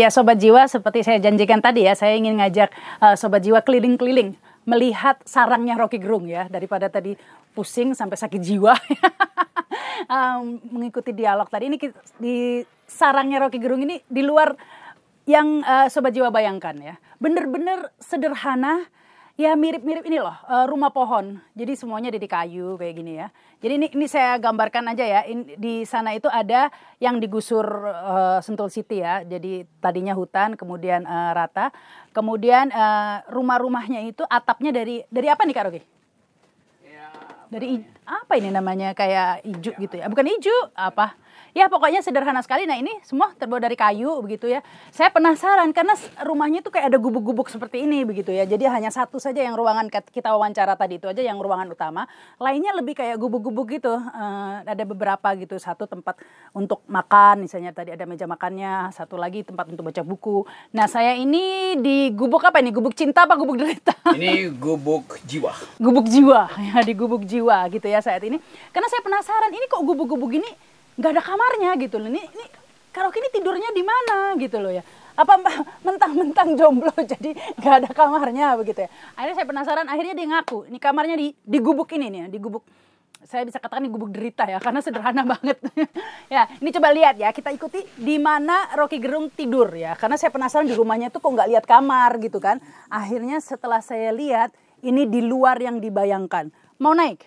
Ya, Sobat Jiwa, seperti saya janjikan tadi ya, saya ingin ngajak uh, Sobat Jiwa keliling-keliling melihat sarangnya Rocky Gerung ya daripada tadi pusing sampai sakit jiwa um, mengikuti dialog tadi ini di sarangnya Rocky Gerung ini di luar yang uh, sobat jiwa bayangkan ya benar-benar sederhana ya mirip-mirip ini loh eh, rumah pohon. Jadi semuanya dari kayu kayak gini ya. Jadi ini ini saya gambarkan aja ya. di sana itu ada yang digusur uh, Sentul City ya. Jadi tadinya hutan, kemudian uh, rata, kemudian uh, rumah-rumahnya itu atapnya dari dari apa nih Kak Rogi? Ya, dari apa ini namanya kayak ijuk gitu ya? Bukan ijuk apa? ya pokoknya sederhana sekali nah ini semua terbuat dari kayu begitu ya saya penasaran karena rumahnya itu kayak ada gubuk-gubuk seperti ini begitu ya jadi hanya satu saja yang ruangan kita wawancara tadi itu aja yang ruangan utama lainnya lebih kayak gubuk-gubuk gitu uh, ada beberapa gitu satu tempat untuk makan misalnya tadi ada meja makannya satu lagi tempat untuk baca buku nah saya ini di gubuk apa ini gubuk cinta apa gubuk derita ini gubuk jiwa gubuk jiwa ya di gubuk jiwa gitu ya saat ini karena saya penasaran ini kok gubuk-gubuk gini nggak ada kamarnya gitu loh. Ini, ini kalau kini tidurnya di mana gitu loh ya. Apa mentang-mentang jomblo jadi nggak ada kamarnya begitu ya. Akhirnya saya penasaran, akhirnya dia ngaku. Ini kamarnya di, di gubuk ini nih ya, di gubuk saya bisa katakan ini gubuk derita ya karena sederhana banget. ya, ini coba lihat ya, kita ikuti di mana Rocky Gerung tidur ya. Karena saya penasaran di rumahnya tuh kok nggak lihat kamar gitu kan. Akhirnya setelah saya lihat ini di luar yang dibayangkan. Mau naik?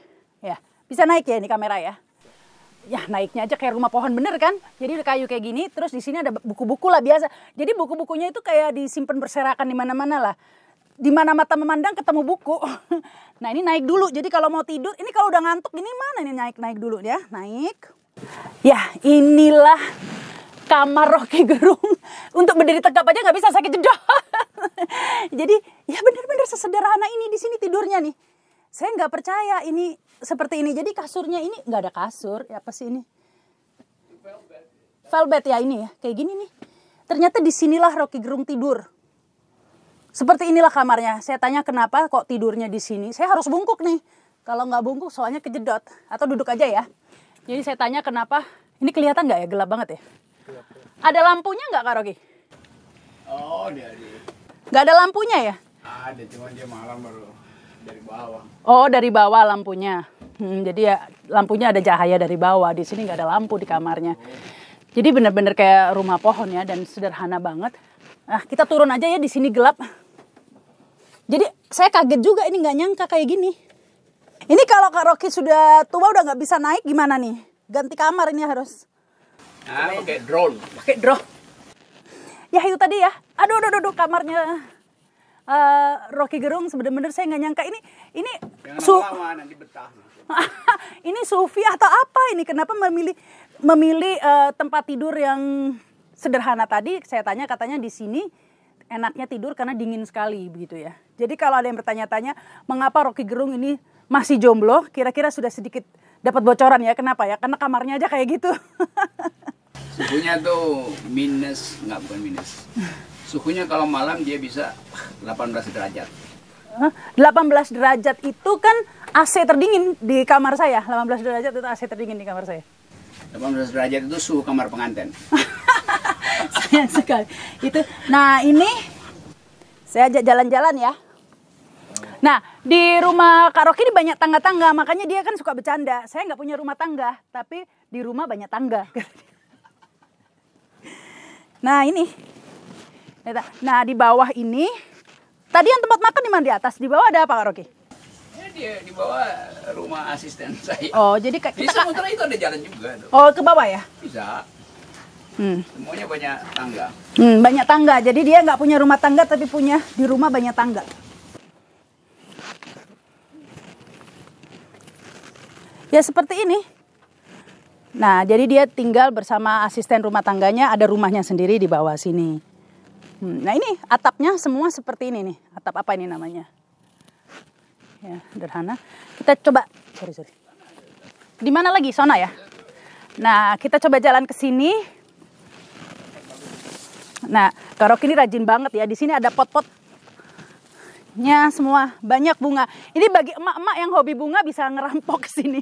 Ya, bisa naik ya ini kamera ya ya naiknya aja kayak rumah pohon bener kan jadi udah kayu kayak gini terus di sini ada buku-buku lah biasa jadi buku-bukunya itu kayak disimpan berserakan di mana-mana lah di mana mata memandang ketemu buku nah ini naik dulu jadi kalau mau tidur ini kalau udah ngantuk ini mana ini naik naik dulu ya naik ya inilah kamar Rocky Gerung untuk berdiri tegap aja nggak bisa sakit jeda jadi ya bener-bener sesederhana ini di sini tidurnya nih saya nggak percaya ini seperti ini. Jadi kasurnya ini nggak ada kasur, ya apa sih ini? Velvet. ya ini ya, kayak gini nih. Ternyata disinilah Rocky Gerung tidur. Seperti inilah kamarnya. Saya tanya kenapa kok tidurnya di sini? Saya harus bungkuk nih. Kalau nggak bungkuk soalnya kejedot atau duduk aja ya. Jadi saya tanya kenapa? Ini kelihatan nggak ya gelap banget ya? Ada lampunya nggak Kak Rocky? Oh, dia, dia. Nggak ada lampunya ya? Ada, cuma dia malam baru dari bawah. Oh, dari bawah lampunya. Hmm, jadi ya lampunya ada cahaya dari bawah. Di sini nggak ada lampu di kamarnya. Jadi benar-benar kayak rumah pohon ya dan sederhana banget. Nah, kita turun aja ya di sini gelap. Jadi saya kaget juga ini nggak nyangka kayak gini. Ini kalau Kak Rocky sudah tua udah nggak bisa naik gimana nih? Ganti kamar ini harus. Ah, pakai drone. Pakai drone. Ya itu tadi ya. Aduh, aduh, aduh, aduh kamarnya uh, Rocky Gerung sebenarnya saya nggak nyangka ini ini Jangan su ini sufi atau apa ini kenapa memilih memilih uh, tempat tidur yang sederhana tadi saya tanya katanya di sini enaknya tidur karena dingin sekali begitu ya. Jadi kalau ada yang bertanya-tanya mengapa Rocky Gerung ini masih jomblo, kira-kira sudah sedikit dapat bocoran ya kenapa ya? Karena kamarnya aja kayak gitu. Sukunya tuh minus, nggak bukan minus. Suhunya kalau malam dia bisa 18 derajat. 18 derajat itu kan AC terdingin di kamar saya. 18 derajat itu AC terdingin di kamar saya. 18 derajat itu suhu kamar pengantin. Sayang sekali. Itu. Nah, ini saya ajak jalan-jalan ya. Nah, di rumah Kak Rocky ini banyak tangga-tangga, makanya dia kan suka bercanda. Saya nggak punya rumah tangga, tapi di rumah banyak tangga. nah, ini Nah di bawah ini, tadi yang tempat makan di mana di atas? Di bawah ada apa Kak Rocky? dia di bawah rumah asisten saya. Oh jadi kita di sementara itu ada jalan juga. Tuh. Oh ke bawah ya? Bisa. Hmm. Semuanya banyak tangga. Hmm, banyak tangga. Jadi dia nggak punya rumah tangga tapi punya di rumah banyak tangga. Ya seperti ini. Nah, jadi dia tinggal bersama asisten rumah tangganya, ada rumahnya sendiri di bawah sini. Hmm, nah ini atapnya semua seperti ini nih. Atap apa ini namanya? Ya, sederhana. Kita coba, sorry, sorry. Di mana lagi? Sona ya? Nah, kita coba jalan ke sini. Nah, Karok ini rajin banget ya. Di sini ada pot-pot nya semua banyak bunga. Ini bagi emak-emak yang hobi bunga bisa ngerampok ke sini.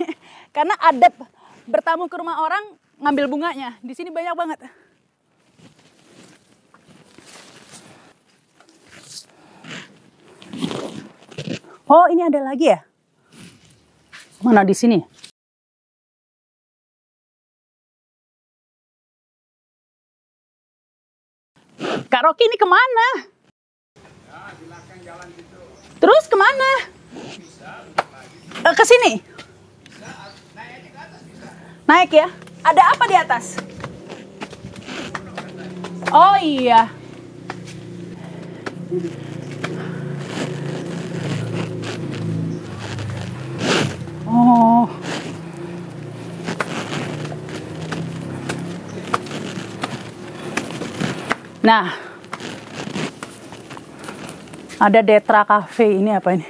Karena adep bertamu ke rumah orang ngambil bunganya. Di sini banyak banget. Oh, ini ada lagi ya? Mana di sini? Kak Rocky ini kemana? Ya, jalan gitu. Terus kemana? Eh, ke sini? naik ya? Ada apa di atas? Oh iya. Nah, ada Detra Cafe ini apa ini?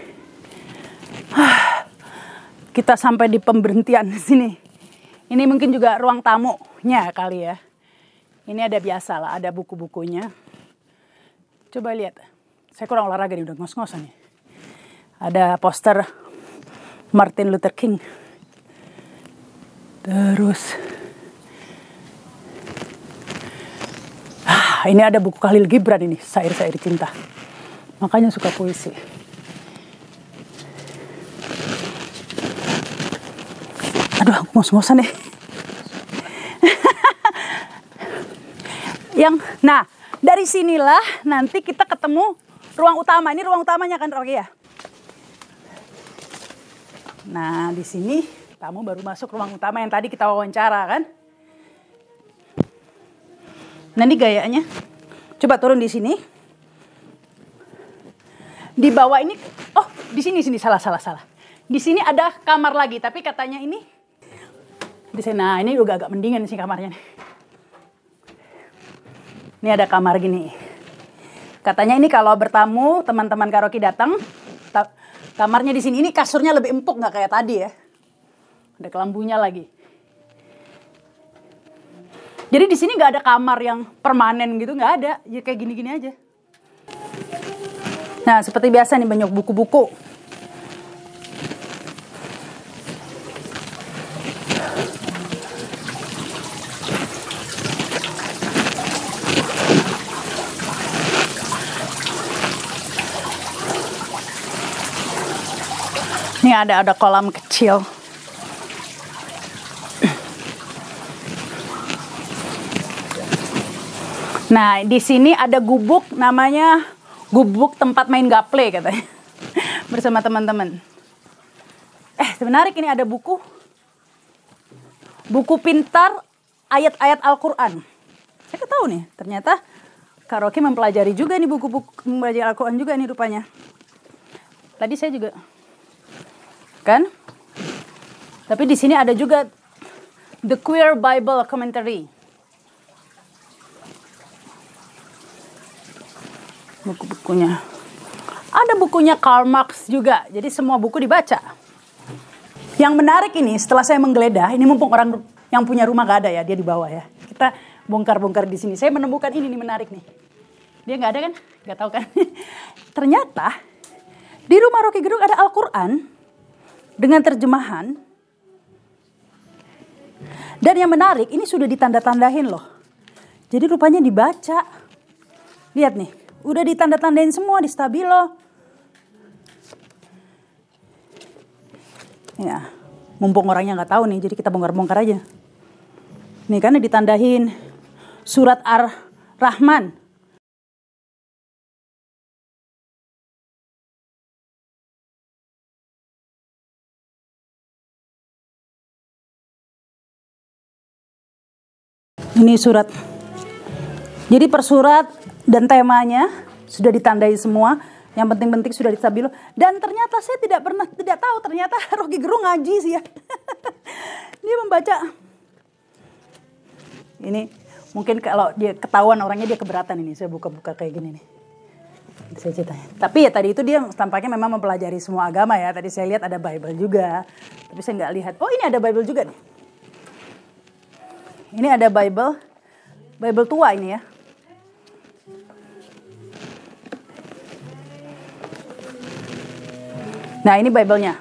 Ah, kita sampai di pemberhentian di sini. Ini mungkin juga ruang tamunya kali ya. Ini ada biasa lah, ada buku-bukunya. Coba lihat. Saya kurang olahraga nih, udah ngos-ngosan nih. Ada poster Martin Luther King. Terus Wah ini ada buku Khalil Gibran ini, Sair-Sair Cinta. Makanya suka puisi. Aduh aku mau semosan deh. Yang, nah dari sinilah nanti kita ketemu ruang utama. Ini ruang utamanya kan Rogi ya? Nah di sini kamu baru masuk ruang utama yang tadi kita wawancara kan? Nanti gayanya. Coba turun di sini. Di bawah ini, oh di sini sini salah salah salah. Di sini ada kamar lagi, tapi katanya ini di sana nah, ini juga agak mendingan sih kamarnya nih. Ini ada kamar gini. Katanya ini kalau bertamu teman-teman karaoke datang, kamarnya di sini ini kasurnya lebih empuk nggak kayak tadi ya. Ada kelambunya lagi. Jadi di sini nggak ada kamar yang permanen gitu, nggak ada. Ya kayak gini-gini aja. Nah, seperti biasa nih banyak buku-buku. Ini ada ada kolam kecil. Nah, di sini ada gubuk namanya gubuk tempat main gaple katanya. Bersama teman-teman. Eh, menarik ini ada buku. Buku pintar ayat-ayat Al-Qur'an. Saya ketahui nih, ternyata Karaoke mempelajari juga nih buku-buku mempelajari Al-Qur'an juga nih rupanya. Tadi saya juga kan? Tapi di sini ada juga The Queer Bible Commentary. buku-bukunya. Ada bukunya Karl Marx juga, jadi semua buku dibaca. Yang menarik ini setelah saya menggeledah, ini mumpung orang yang punya rumah gak ada ya, dia di bawah ya. Kita bongkar-bongkar di sini. Saya menemukan ini nih menarik nih. Dia nggak ada kan? Nggak tahu kan? Ternyata di rumah Rocky Gerung ada Al-Quran dengan terjemahan. Dan yang menarik, ini sudah ditanda-tandahin loh. Jadi rupanya dibaca. Lihat nih, Udah ditanda-tandain semua di stabilo. Ya, mumpung orangnya nggak tahu nih, jadi kita bongkar-bongkar aja. Nih karena ditandain surat Ar-Rahman ini surat jadi persurat dan temanya sudah ditandai semua. Yang penting-penting sudah disabilo. Dan ternyata saya tidak pernah tidak tahu ternyata Rocky Gerung ngaji sih ya. dia membaca ini mungkin kalau dia ketahuan orangnya dia keberatan ini saya buka-buka kayak gini nih saya ceritanya. Tapi ya tadi itu dia tampaknya memang mempelajari semua agama ya. Tadi saya lihat ada Bible juga, tapi saya nggak lihat. Oh ini ada Bible juga nih. Ini ada Bible, Bible tua ini ya. Nah, ini Bible-nya.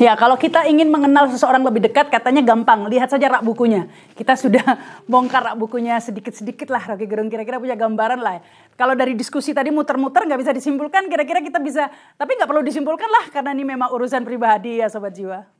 Ya, kalau kita ingin mengenal seseorang lebih dekat, katanya gampang. Lihat saja rak bukunya. Kita sudah bongkar rak bukunya sedikit-sedikit lah. Rocky Gerung kira-kira punya gambaran lah. Kalau dari diskusi tadi muter-muter nggak bisa disimpulkan, kira-kira kita bisa. Tapi nggak perlu disimpulkan lah, karena ini memang urusan pribadi ya Sobat Jiwa.